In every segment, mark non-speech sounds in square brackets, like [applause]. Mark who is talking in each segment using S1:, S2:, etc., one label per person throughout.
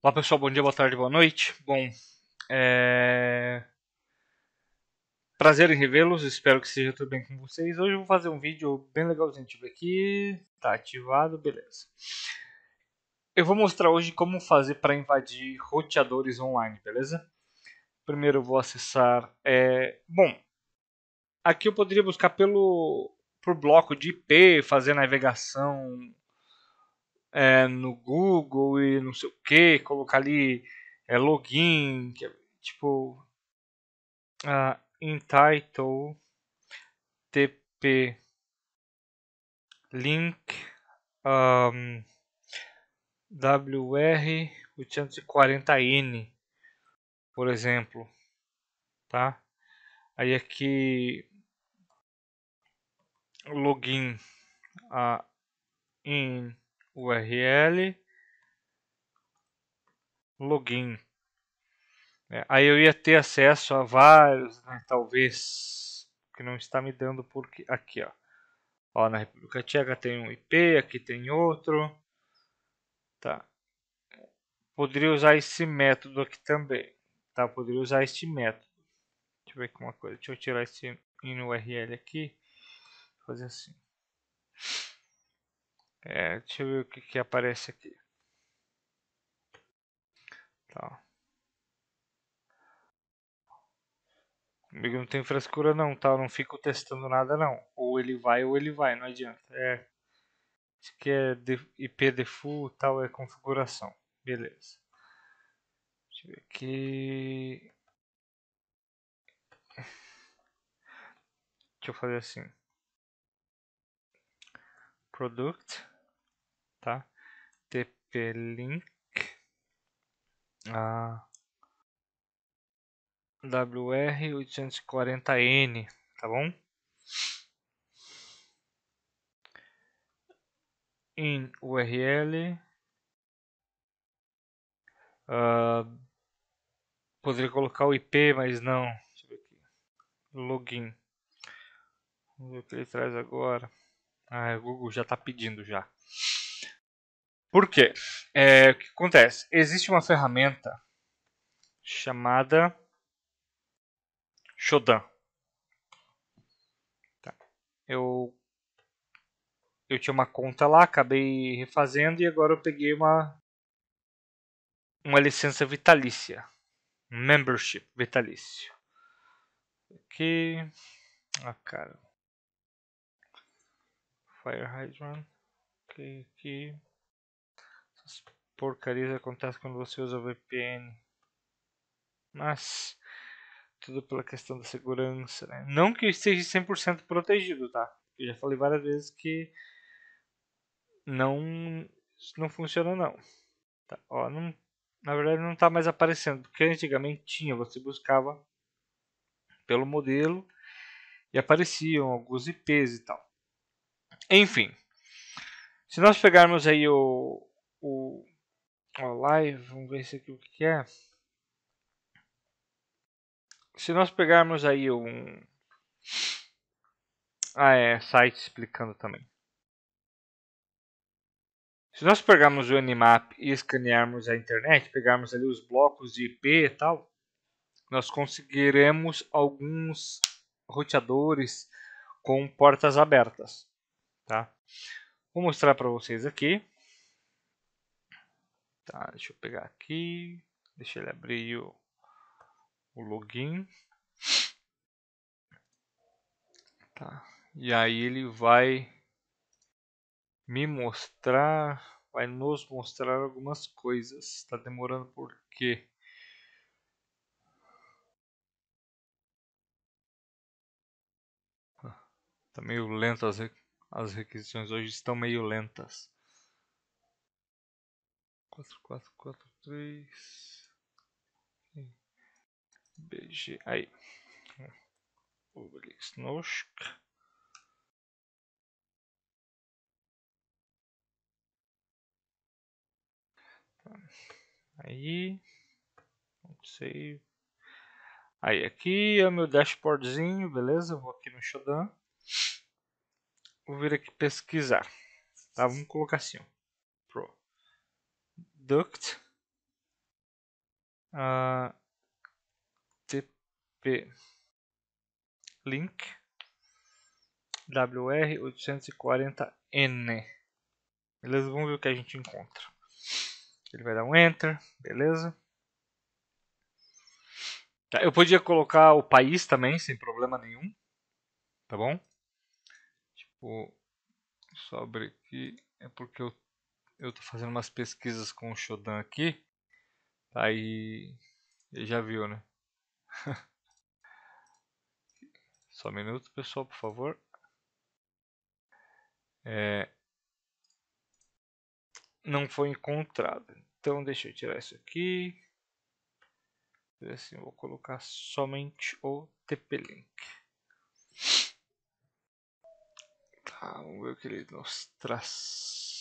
S1: Olá pessoal, bom dia, boa tarde, boa noite. Bom, é... prazer em revê-los, espero que seja tudo bem com vocês. Hoje eu vou fazer um vídeo bem legalzinho, tipo aqui, tá ativado, beleza. Eu vou mostrar hoje como fazer para invadir roteadores online, beleza? Primeiro eu vou acessar, é... bom, aqui eu poderia buscar pelo por bloco de IP, fazer navegação é, no Google e não sei o que, colocar ali é, login, que, é, tipo uh, ah, entitle tp link um, WR 840N, por exemplo, tá? Aí aqui login uh, in URL login. É, aí eu ia ter acesso a vários, né, talvez, que não está me dando porque aqui, ó. Ó, na República Tcheca tem um IP, aqui tem outro. Tá. Poderia usar esse método aqui também. Tá, poderia usar este método. Deixa eu ver aqui uma coisa. Deixa eu tirar esse in URL aqui. Fazer assim. É, deixa eu ver o que, que aparece aqui. Tá. Comigo não tem frescura não, tá? Eu não fico testando nada não. Ou ele vai ou ele vai, não adianta. É. Isso aqui é IP default tal, é configuração. Beleza. Deixa eu ver aqui. Deixa eu fazer assim. Product tá? TP-Link a WR840N, tá bom? Em URL uh, ah, poderia colocar o IP, mas não. Login. Vamos ver o que ele traz agora. Ah, o Google já está pedindo já. Por quê? É, o que acontece? Existe uma ferramenta chamada Shodan. Tá. Eu eu tinha uma conta lá, acabei refazendo e agora eu peguei uma uma licença vitalícia, membership vitalício. Aqui, ah cara, Fire Hydrant, aqui, aqui as porcarias acontecem quando você usa VPN. Mas tudo pela questão da segurança, né? Não que eu esteja 100% protegido, tá? Eu já falei várias vezes que não não funciona não. Tá, ó, não, na verdade não está mais aparecendo, porque antigamente tinha, você buscava pelo modelo e apareciam alguns IPs e tal. Enfim, se nós pegarmos aí o o, o live, vamos ver se aqui o que é. Se nós pegarmos aí um ah, é, site explicando também. Se nós pegarmos o Nmap e escanearmos a internet, pegarmos ali os blocos de IP e tal, nós conseguiremos alguns roteadores com portas abertas, tá? Vou mostrar para vocês aqui. Tá, deixa eu pegar aqui. Deixa ele abrir o, o login. Tá. E aí ele vai me mostrar, vai nos mostrar algumas coisas. Está demorando por quê? Tá meio lento as, as requisições hoje, estão meio lentas quatro quatro quatro três BG. Aí. Obelix Nosk. Tá. Aí. Não sei. Aí aqui é o meu dashboardzinho, beleza? vou aqui no Shodan. Vou vir aqui pesquisar. Tá, vamos colocar assim. Ó duct uh, ah, TP link WR840N. Beleza? Vamos ver o que a gente encontra. Ele vai dar um enter, beleza? Tá, eu podia colocar o país também, sem problema nenhum. Tá bom? Tipo, sobre aqui é porque eu eu tô fazendo umas pesquisas com o Shodan aqui. Tá aí ele já viu, né? [laughs] Só um minuto, pessoal, por favor. É... Não foi encontrado. Então deixa eu tirar isso aqui. Assim, vou colocar somente o TP-Link. Tá, vamos ver o que ele nos traz.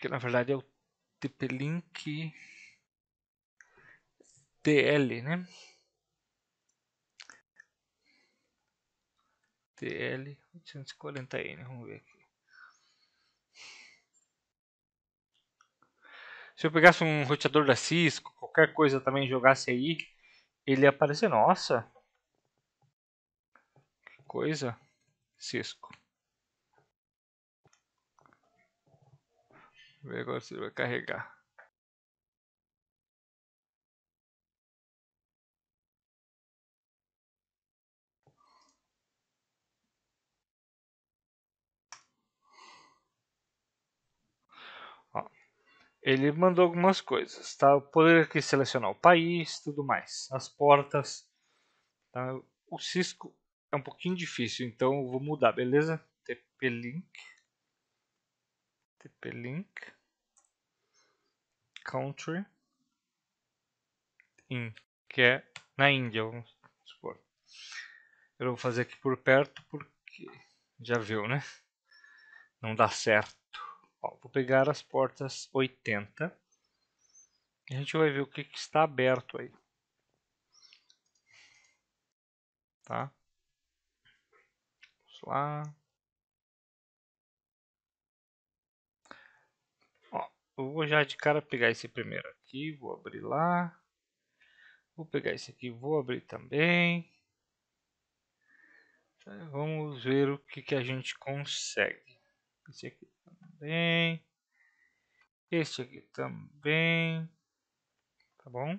S1: porque na verdade é o TP-Link TL, né? TL 840N, né? vamos ver aqui. Se eu pegasse um roteador da Cisco, qualquer coisa também jogasse aí, ele ia aparecer. Nossa! Que coisa! Cisco. agora se vai carregar. ele mandou algumas coisas, tá? Poder poderia aqui selecionar o país, tudo mais, as portas, tá? O Cisco é um pouquinho difícil, então eu vou mudar, beleza? TP-Link. TP-Link Country In, que é na Índia, vamos supor. Eu vou fazer aqui por perto porque já viu, né? Não dá certo. Ó, vou pegar as portas 80 e a gente vai ver o que, que está aberto aí. Tá? Vamos lá. Eu vou já de cara pegar esse primeiro aqui, vou abrir lá. Vou pegar esse aqui, vou abrir também. Tá, vamos ver o que, que a gente consegue. Esse aqui também. Este aqui também. Tá bom?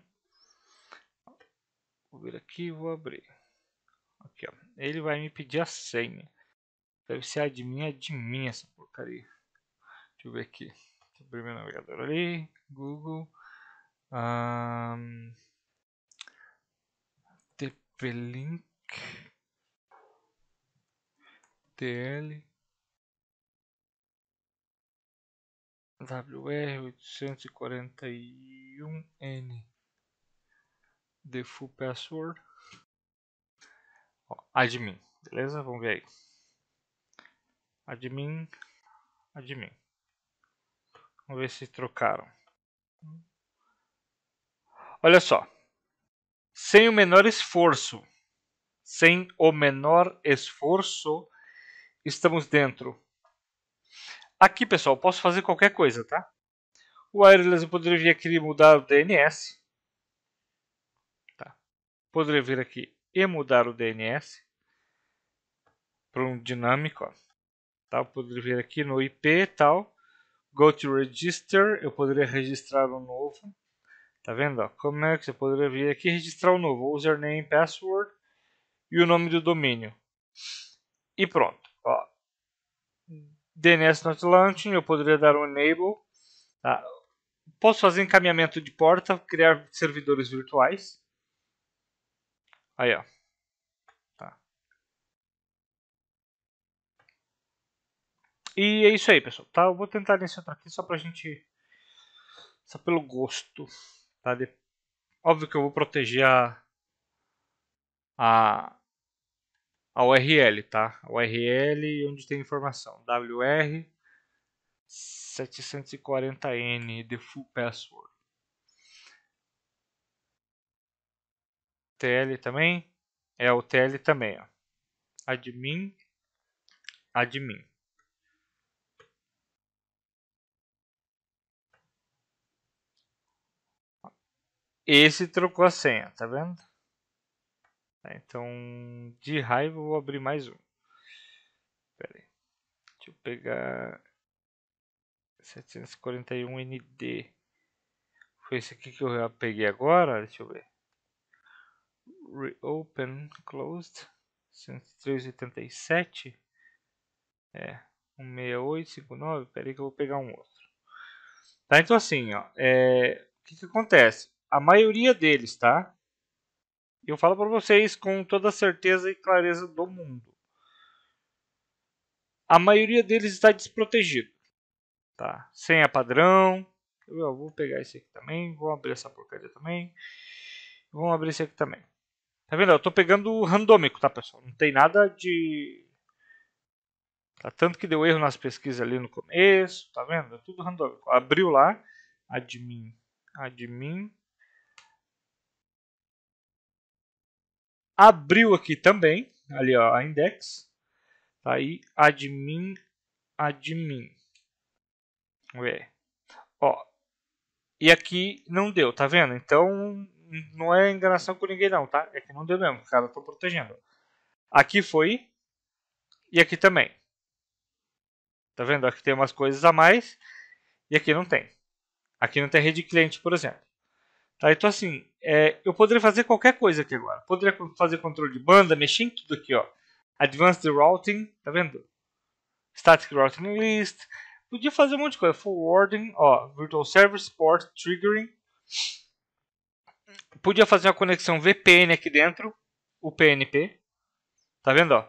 S1: Vou vir aqui e vou abrir. Aqui, ó. Ele vai me pedir a senha. Deve ser admin, admin essa porcaria. Deixa eu ver aqui. Abrir meu navegador ali, Google. Um, TP-Link. TL. WR841N. default password. Ó, admin, beleza? Vamos ver aí. Admin, admin. Vamos ver se trocaram. Olha só. Sem o menor esforço, sem o menor esforço, estamos dentro. Aqui, pessoal, posso fazer qualquer coisa, tá? O wireless poderia vir aqui mudar o DNS. Tá. Poderia vir aqui e mudar o DNS para um dinâmico. Ó. Tá? Poderia vir aqui no IP e tal Go to register, eu poderia registrar um novo. Tá vendo? Como é que você poderia vir aqui registrar um novo username, password e o nome do domínio. E pronto. Ó. DNS not launching, eu poderia dar um enable. Tá? Posso fazer encaminhamento de porta, criar servidores virtuais. Aí, ó. E é isso aí, pessoal. Tá? Eu vou tentar nesse outro aqui só pra gente. Só pelo gosto. Tá? De... Óbvio que eu vou proteger a. A. A URL, tá? A URL onde tem informação. WR 740N de full password. TL também. É o TL também, ó. Admin. Admin. Esse trocou a senha, tá vendo? Então, de raiva, vou abrir mais um. Pera aí. Deixa eu pegar 741ND. Foi esse aqui que eu peguei agora? Deixa eu ver. Reopen Closed 10387. É, 16859. Pera aí que eu vou pegar um outro. Tá, então assim, ó. É, o que, que acontece? A maioria deles, tá? Eu falo para vocês com toda certeza e clareza do mundo. A maioria deles está desprotegido, tá? Sem a padrão. Eu vou pegar esse aqui também, vou abrir essa porcaria também. Vamos abrir esse aqui também. Tá vendo? Eu tô pegando randômico, tá, pessoal? Não tem nada de Tá tanto que deu erro nas pesquisas ali no começo, tá vendo? É tudo randômico. Abriu lá, admin, admin, Abriu aqui também, ali ó, a index. Tá aí, admin, admin. ver Ó, e aqui não deu, tá vendo? Então, não é enganação com ninguém não, tá? É que não deu mesmo, o cara tá protegendo. Aqui foi, e aqui também. Tá vendo? Aqui tem umas coisas a mais, e aqui não tem. Aqui não tem rede cliente, por exemplo. Tá? Então assim, é, eu poderia fazer qualquer coisa aqui agora. Poderia fazer controle de banda, mexer em tudo aqui, ó. Advanced Routing, tá vendo? Static Routing List. Podia fazer um monte de coisa. Forwarding, ó. Virtual Service Port Triggering. Podia fazer uma conexão VPN aqui dentro. O PNP. Tá vendo, ó?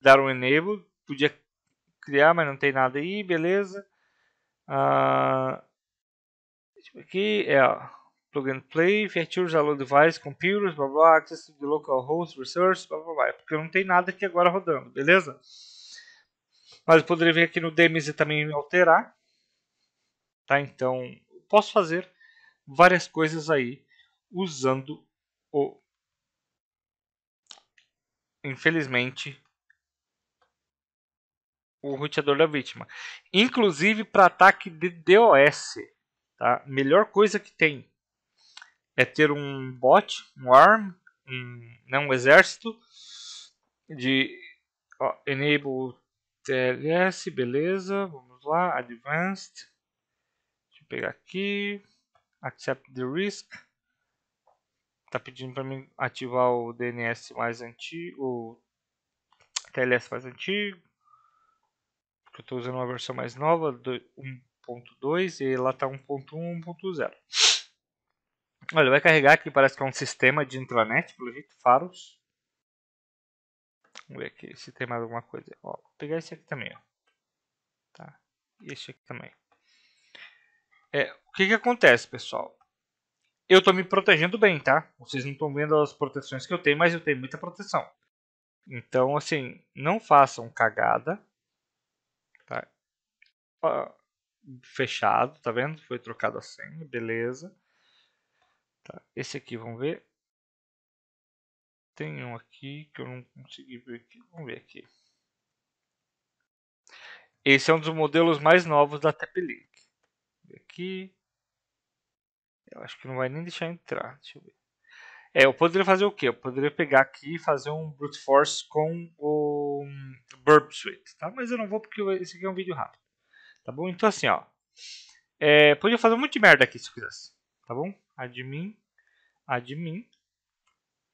S1: Dar um Enable. Podia criar, mas não tem nada aí. Beleza. Ah, deixa eu ver aqui. É, ó plug and play, virtual download device, computers, blá blá, access to the local host, resource, blá blá blá, é porque não tem nada aqui agora rodando, beleza? Mas eu poderia vir aqui no DMZ também alterar, tá? Então, posso fazer várias coisas aí usando o, infelizmente, o roteador da vítima. Inclusive para ataque de DOS, tá? Melhor coisa que tem, é ter um bot, um arm, um, né, um exército de ó, enable TLS, beleza, vamos lá, advanced, deixa eu pegar aqui, accept the risk, tá pedindo para mim ativar o DNS mais antigo, o TLS mais antigo, porque eu estou usando uma versão mais nova, 1.2 e lá está 1.1, 1.0. Olha, vai carregar aqui, parece que é um sistema de intranet, pelo jeito, Faros. Vamos ver aqui se tem mais alguma coisa. Ó, vou pegar esse aqui também, ó. Tá. E esse aqui também. É, o que que acontece, pessoal? Eu tô me protegendo bem, tá? Vocês não estão vendo as proteções que eu tenho, mas eu tenho muita proteção. Então, assim, não façam cagada. Tá? Fechado, tá vendo? Foi trocado a senha, beleza. Tá, esse aqui, vamos ver. Tem um aqui que eu não consegui ver aqui. Vamos ver aqui. Esse é um dos modelos mais novos da tp Aqui. Eu acho que não vai nem deixar entrar. Deixa eu ver. É, eu poderia fazer o que? Eu poderia pegar aqui e fazer um brute force com o hum, Burp Suite, tá? Mas eu não vou porque esse aqui é um vídeo rápido. Tá bom? Então assim, ó. É, podia fazer um monte de merda aqui se eu quisesse, tá bom? admin, admin.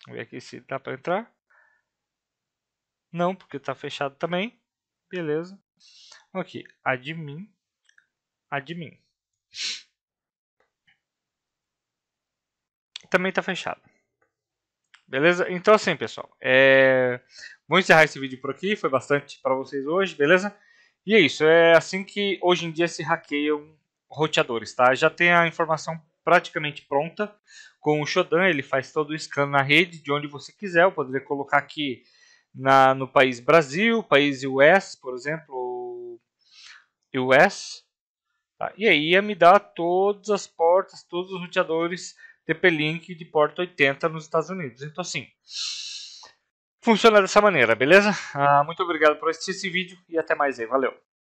S1: Vamos ver aqui se dá para entrar. Não, porque está fechado também. Beleza. Aqui, admin, admin. Também está fechado. Beleza? Então assim, pessoal. É... Vou encerrar esse vídeo por aqui. Foi bastante para vocês hoje, beleza? E é isso. É assim que hoje em dia se hackeiam roteadores, tá? Já tem a informação praticamente pronta. Com o Shodan, ele faz todo o scan na rede de onde você quiser. Eu poderia colocar aqui na, no país Brasil, país US, por exemplo, US. Tá? E aí ia me dar todas as portas, todos os roteadores TP-Link de porta 80 nos Estados Unidos. Então, assim, funciona dessa maneira, beleza? Ah, muito obrigado por assistir esse vídeo e até mais aí. Valeu!